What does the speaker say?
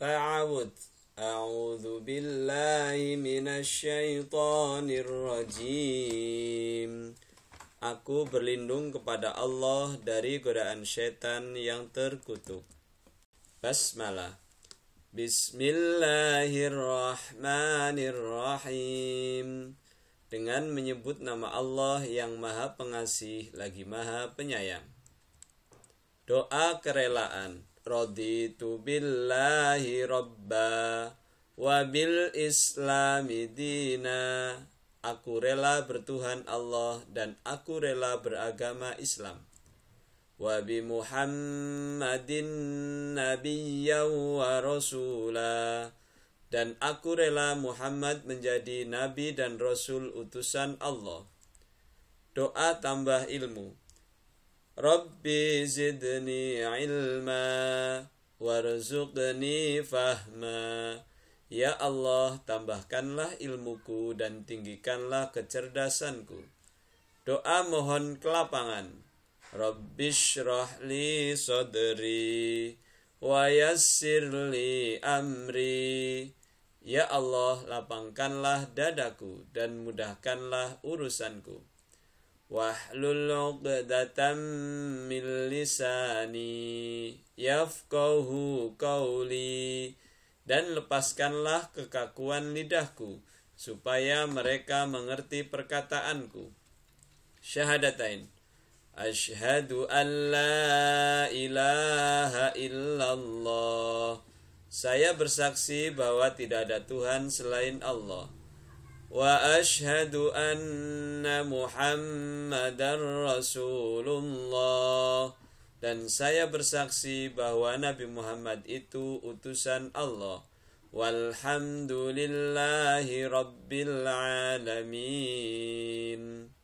أعوذ أعوذ بالله من الشيطان الرجيم Aku berlindung kepada Allah dari godaan setan yang terkutuk. Basmalah. Bismillahirrahmanirrahim. Dengan menyebut nama Allah yang Maha Pengasih lagi Maha Penyayang. Doa kerelaan. Raditu billahi robba Wabil islami dina Aku rela bertuhan Allah dan aku rela beragama Islam Wabi Muhammadin nabiyya wa rasulah dan aku rela Muhammad menjadi nabi dan rasul utusan Allah. Doa tambah ilmu. Rabbi zidni ilma warzuqni fahma Ya Allah, tambahkanlah ilmuku dan tinggikanlah kecerdasanku. Doa mohon kelapangan. Rabbi li sodri wa amri. Ya Allah, lapangkanlah dadaku dan mudahkanlah urusanku. واحلل عقدة من lisani yafqahu kauli dan lepaskanlah kekakuan lidahku supaya mereka mengerti perkataanku syahadatain asyhadu an la ilaha illallah saya bersaksi bahwa tidak ada tuhan selain Allah واشهد ان محمدا الله dan saya bersaksi bahwa Nabi Muhammad itu utusan Allah walhamdulillahi rabbil alamin